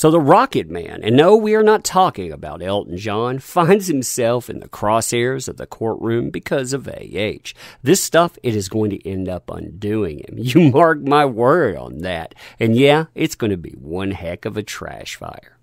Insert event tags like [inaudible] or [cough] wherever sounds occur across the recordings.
So the Rocket Man, and no, we are not talking about Elton John, [laughs] finds himself in the crosshairs of the courtroom because of AH. This stuff, it is going to end up undoing him. [laughs] You mark my word on that. And yeah, it's going to be one heck of a trash fire.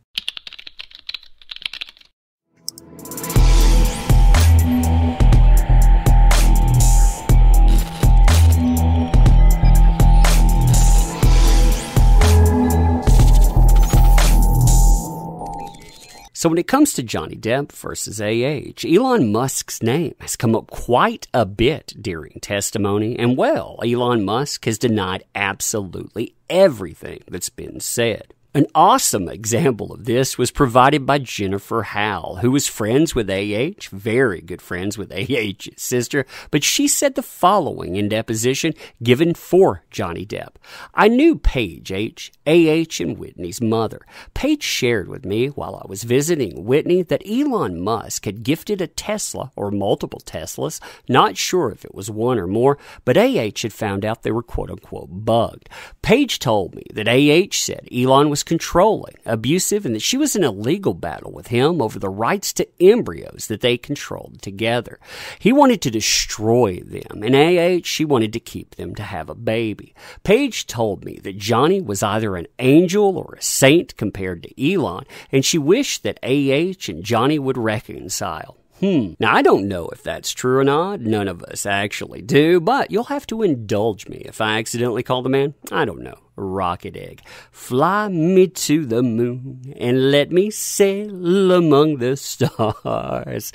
So when it comes to Johnny Depp versus AH, Elon Musk's name has come up quite a bit during testimony, and well, Elon Musk has denied absolutely everything that's been said. An awesome example of this was provided by Jennifer Howell, who was friends with A.H., very good friends with A.H.'s sister, but she said the following in deposition given for Johnny Depp. I knew Paige H., A.H., and Whitney's mother. Paige shared with me while I was visiting Whitney that Elon Musk had gifted a Tesla or multiple Teslas, not sure if it was one or more, but A.H. had found out they were quote unquote bugged. Paige told me that A.H. said Elon was controlling, abusive, and that she was in a legal battle with him over the rights to embryos that they controlled together. He wanted to destroy them, and AH, she wanted to keep them to have a baby. Paige told me that Johnny was either an angel or a saint compared to Elon, and she wished that AH and Johnny would reconcile. Hmm. Now, I don't know if that's true or not. None of us actually do, but you'll have to indulge me if I accidentally call the man. I don't know rocket egg. Fly me to the moon and let me sail among the stars.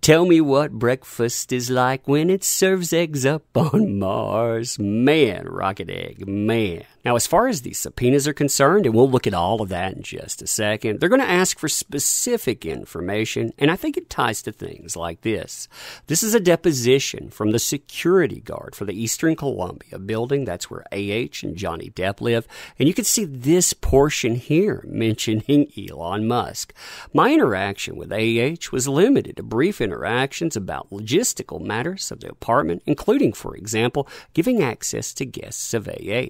Tell me what breakfast is like when it serves eggs up on Mars. Man, rocket egg, man. Now, as far as these subpoenas are concerned, and we'll look at all of that in just a second, they're going to ask for specific information, and I think it ties to things like this. This is a deposition from the security guard for the Eastern Columbia building. That's where AH and Johnny Depp live. And you can see this portion here mentioning Elon Musk. My interaction with A.H. was limited to brief interactions about logistical matters of the apartment, including, for example, giving access to guests of AH.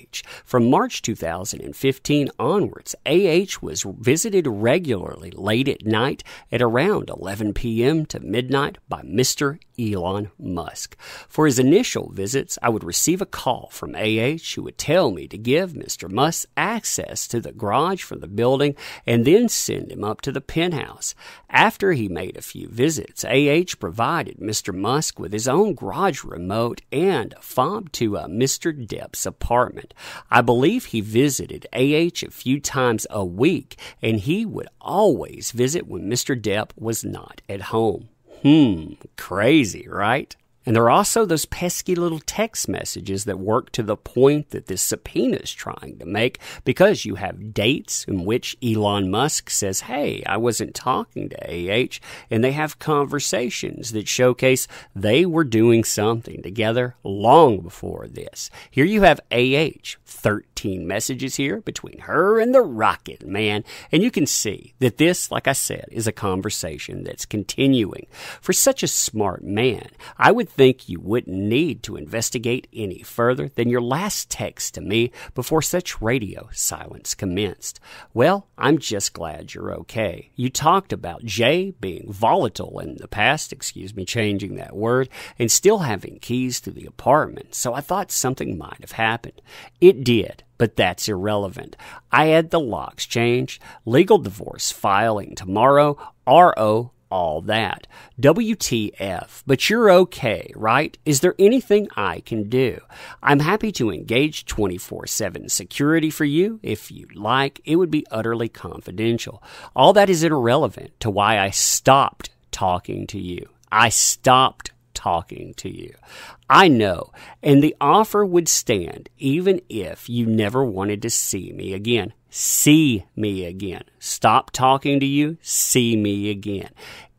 From March 2015 onwards, AH was visited regularly late at night at around 11 p.m. to midnight by Mr. Elon Musk. For his initial visits, I would receive a call from AH who would tell me to give Westminster must access to the garage from the building and then send him up to the penthouse. After he made a few visits, A.H. provided Mr. Musk with his own garage remote and a fob to a Mr. Depp's apartment. I believe he visited A.H. a few times a week, and he would always visit when Mr. Depp was not at home. Hmm, crazy, right? And there are also those pesky little text messages that work to the point that this subpoena is trying to make because you have dates in which Elon Musk says, Hey, I wasn't talking to AH. And they have conversations that showcase they were doing something together long before this. Here you have AH 13 messages here between her and the rocket man. And you can see that this, like I said, is a conversation that's continuing. For such a smart man, I would think you wouldn't need to investigate any further than your last text to me before such radio silence commenced. Well, I'm just glad you're okay. You talked about Jay being volatile in the past, excuse me, changing that word, and still having keys to the apartment, so I thought something might have happened. It did but that's irrelevant. I had the locks changed, legal divorce filing tomorrow, RO, all that. WTF, but you're okay, right? Is there anything I can do? I'm happy to engage 24 7 security for you if you'd like. It would be utterly confidential. All that is irrelevant to why I stopped talking to you. I stopped talking to you. I know. And the offer would stand even if you never wanted to see me again. See me again. Stop talking to you. See me again.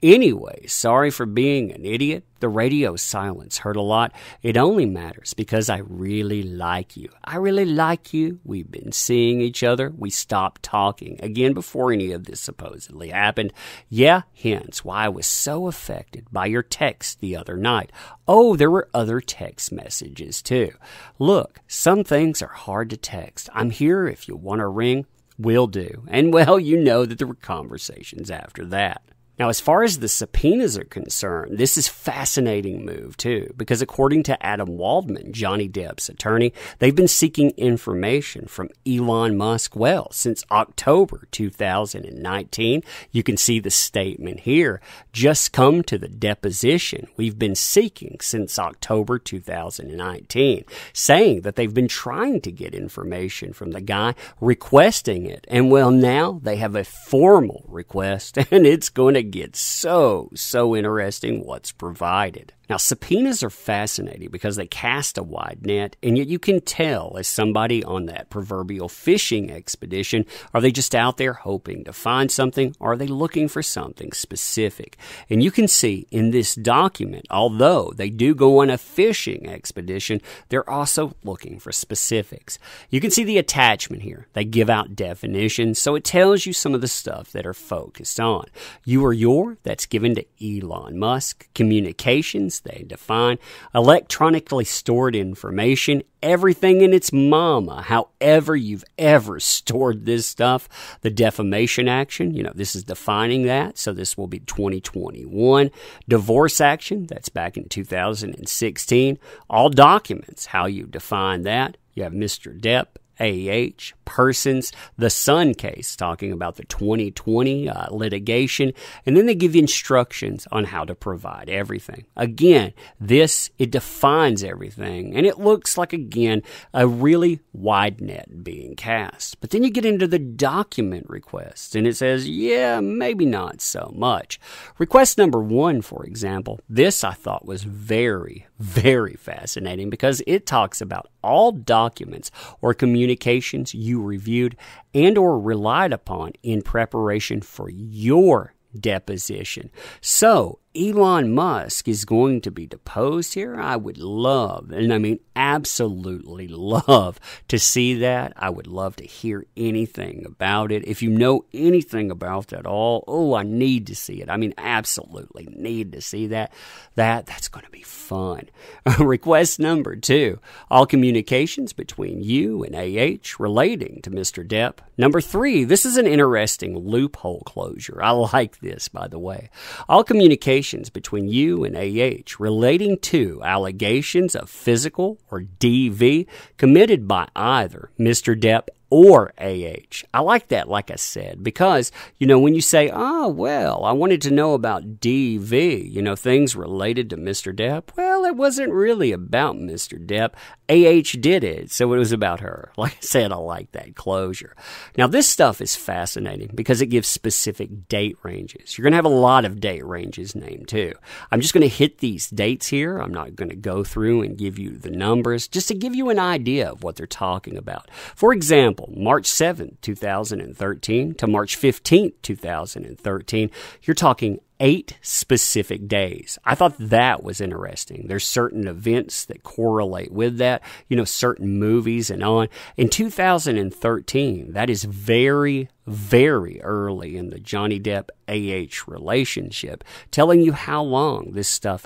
Anyway, sorry for being an idiot. The radio silence hurt a lot. It only matters because I really like you. I really like you. We've been seeing each other. We stopped talking. Again, before any of this supposedly happened. Yeah, hence why I was so affected by your text the other night. Oh, there were other text messages too. Look, some things are hard to text. I'm here if you want to ring. Will do. And well, you know that there were conversations after that. Now, as far as the subpoenas are concerned, this is fascinating move too, because according to Adam Waldman, Johnny Depp's attorney, they've been seeking information from Elon Musk well since October 2019. You can see the statement here. Just come to the deposition we've been seeking since October 2019, saying that they've been trying to get information from the guy requesting it. And well, now they have a formal request [laughs] and it's going to gets so, so interesting what's provided. Now, subpoenas are fascinating because they cast a wide net, and yet you can tell is somebody on that proverbial fishing expedition are they just out there hoping to find something? Or are they looking for something specific? And you can see in this document, although they do go on a fishing expedition, they're also looking for specifics. You can see the attachment here. They give out definitions, so it tells you some of the stuff that are focused on. You or your, that's given to Elon Musk, communications they define electronically stored information, everything in its mama, however you've ever stored this stuff. The defamation action, you know, this is defining that, so this will be 2021. Divorce action, that's back in 2016. All documents, how you define that. You have Mr. Depp A.H. Persons, the Sun case, talking about the 2020 uh, litigation, and then they give you instructions on how to provide everything. Again, this it defines everything, and it looks like again a really wide net being cast. But then you get into the document requests, and it says, yeah, maybe not so much. Request number one, for example, this I thought was very very fascinating because it talks about all documents or communications you reviewed and or relied upon in preparation for your deposition. So, Elon Musk is going to be deposed here, I would love, and I mean absolutely love to see that. I would love to hear anything about it. If you know anything about that all, oh, I need to see it. I mean, absolutely need to see that. That that's going to be fun. [laughs] Request number two: all communications between you and AH relating to Mr. Depp. Number three: this is an interesting loophole closure. I like this, by the way. All communications between you and AH relating to allegations of physical or DV committed by either Mr. Depp or AH. I like that, like I said, because, you know, when you say, ah, oh, well, I wanted to know about DV, you know, things related to Mr. Depp, well, it wasn't really about Mr. Depp. AH did it, so it was about her. [laughs] Like I said, I like that closure. Now, this stuff is fascinating because it gives specific date ranges. You're going to have a lot of date ranges named too. I'm just going to hit these dates here. I'm not going to go through and give you the numbers, just to give you an idea of what they're talking about. For example, March 7th, 2013 to March 15th, 2013, you're talking eight specific days. I thought that was interesting. There's certain events that correlate with that, you know, certain movies and on. In 2013, that is very, very early in the Johnny Depp AH relationship, telling you how long this stuff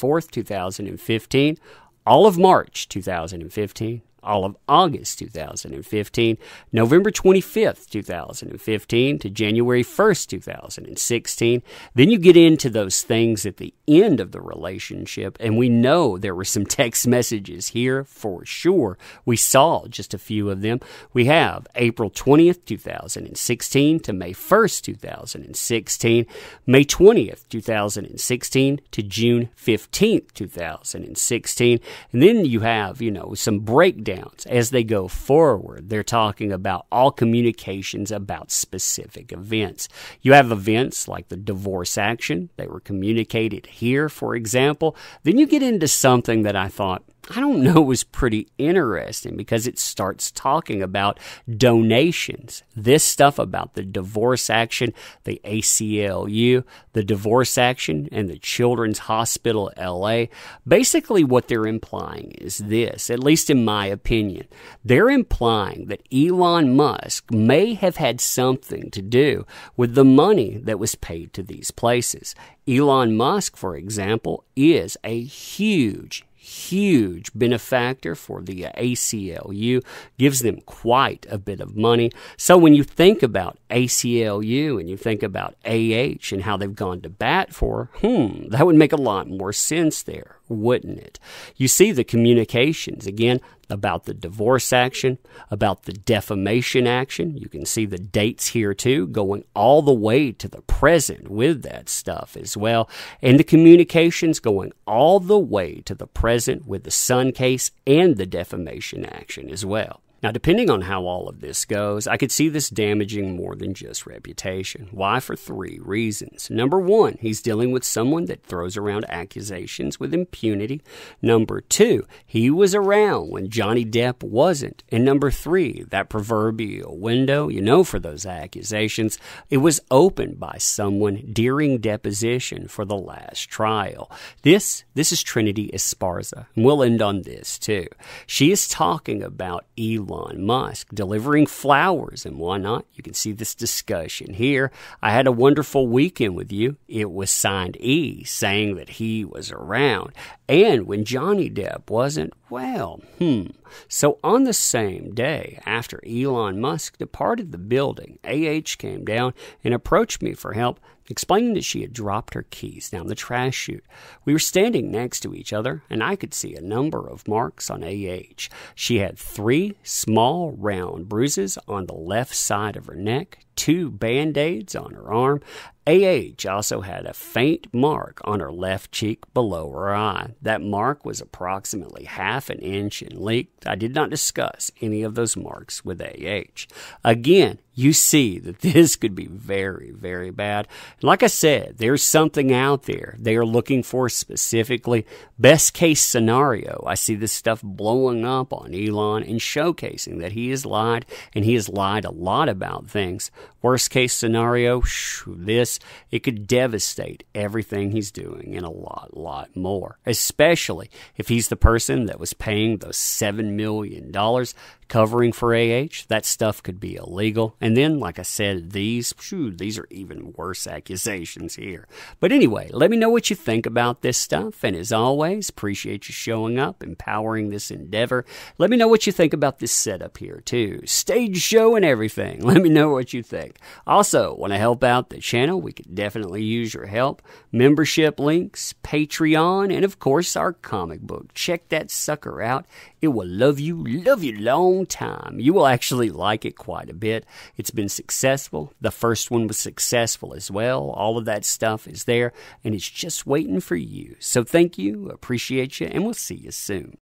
4th, 2015, all of March 2015, all of August 2015, November 25th, 2015 to January 1st, 2016. Then you get into those things at the end of the relationship, and we know there were some text messages here for sure. We saw just a few of them. We have April 20th, 2016 to May 1st, 2016, May 20th, 2016 to June 15th, 2016. And then you have, you know, some breakdown downs. As they go forward, they're talking about all communications about specific events. You have events like the divorce action, they were communicated here, for example. Then you get into something that I thought I don't know was pretty interesting because it starts talking about donations. This stuff about the divorce action, the ACLU, the divorce action, and the Children's Hospital LA. Basically, what they're implying is this, at least in my opinion. They're implying that Elon Musk may have had something to do with the money that was paid to these places. Elon Musk, for example, is a huge, huge benefactor for the ACLU, gives them quite a bit of money. So when you think about ACLU and you think about AH and how they've gone to bat for, hmm, that would make a lot more sense there wouldn't it? You see the communications again about the divorce action, about the defamation action. You can see the dates here too, going all the way to the present with that stuff as well. And the communications going all the way to the present with the Sun case and the defamation action as well. Now, depending on how all of this goes, I could see this damaging more than just reputation. Why? For three reasons. Number one, he's dealing with someone that throws around accusations with impunity. Number two, he was around when Johnny Depp wasn't. And number three, that proverbial window, you know, for those accusations, it was opened by someone during deposition for the last trial. This, this is Trinity Esparza. And we'll end on this too. She is talking about Elon. Elon Musk delivering flowers, and why not? You can see this discussion here. I had a wonderful weekend with you. It was signed E saying that he was around and when Johnny Depp wasn't well. Hmm. So on the same day after Elon Musk departed the building, AH came down and approached me for help, explaining that she had dropped her keys down the trash chute. We were standing next to each other, and I could see a number of marks on AH. She had three small round bruises on the left side of her neck, two band aids on her arm. AH also had a faint mark on her left cheek below her eye. That mark was approximately half an inch in length. I did not discuss any of those marks with AH. Again, you see that [laughs] this could be very, very bad. Like I said, there's something out there. They are looking for specifically best case scenario. I see this stuff blowing up on Elon and showcasing that he has lied and he has lied a lot about things. Worst case scenario, this, it could devastate everything he's doing and a lot, lot more, especially if he's the person that was paying those $7 million covering for AH, that stuff could be illegal. And then, like I said, these, phew, these are even worse accusations here. But anyway, let me know what you think about this stuff. And as always, appreciate you showing up, empowering this endeavor. Let me know what you think about this setup here, too. Stage show and everything. [laughs] Let me know what you think. Also, want to help out the channel? We could definitely use your help. Membership links, Patreon, and of course, our comic book. Check that sucker out. It will love you, love you long time. You will actually like it quite a bit. It's been successful. The first one was successful as well. All of that stuff is there and it's just waiting for you. So thank you, appreciate you, and we'll see you soon.